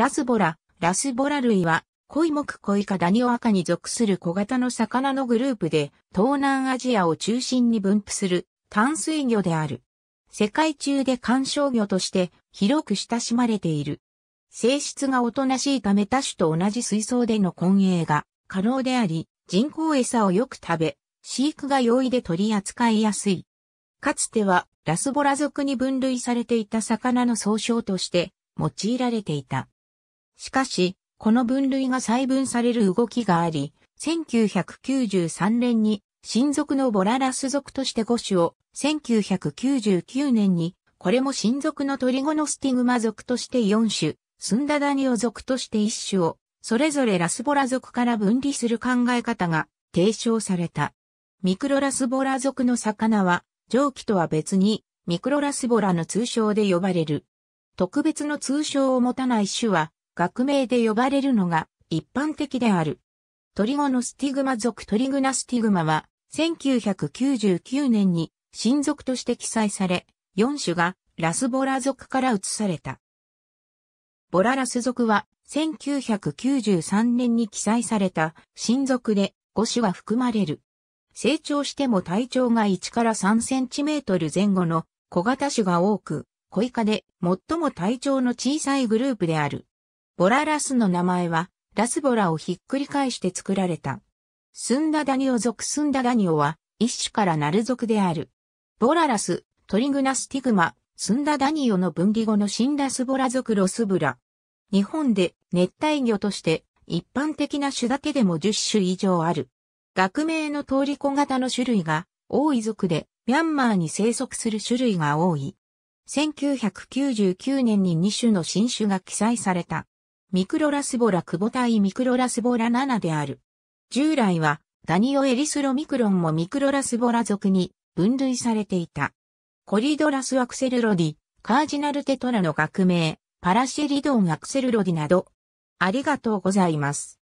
ラスボラ、ラスボラ類は、コイモクコイカダニオアカに属する小型の魚のグループで、東南アジアを中心に分布する淡水魚である。世界中で観賞魚として広く親しまれている。性質がおとなしいため多種と同じ水槽での混泳が可能であり、人工餌をよく食べ、飼育が容易で取り扱いやすい。かつてはラスボラ属に分類されていた魚の総称として用いられていた。しかし、この分類が細分される動きがあり、1993年に親族のボララス族として5種を、1999年に、これも親族のトリゴノスティグマ族として4種、スンダダニオ族として1種を、それぞれラスボラ族から分離する考え方が提唱された。ミクロラスボラ族の魚は、蒸気とは別に、ミクロラスボラの通称で呼ばれる。特別の通称を持たない種は、学名で呼ばれるのが一般的である。トリゴノスティグマ属トリグナスティグマは、1999年に新属として記載され、4種がラスボラ属から移された。ボララス属は1993年に記載された新属で5種が含まれる。成長しても体長が1から3センチメートル前後の小型種が多く、小イカで最も体長の小さいグループである。ボララスの名前は、ラスボラをひっくり返して作られた。スンダダニオ族スンダダニオは、一種からなる族である。ボララス、トリグナスティグマ、スンダダニオの分離後の新ラスボラ族ロスブラ。日本で熱帯魚として一般的な種だけでも10種以上ある。学名の通り小型の種類が多い族で、ミャンマーに生息する種類が多い。1999年に2種の新種が記載された。ミクロラスボラクボ対ミクロラスボラ7である。従来は、ダニオエリスロミクロンもミクロラスボラ属に分類されていた。コリドラスアクセルロディ、カージナルテトラの学名、パラシェリドンアクセルロディなど。ありがとうございます。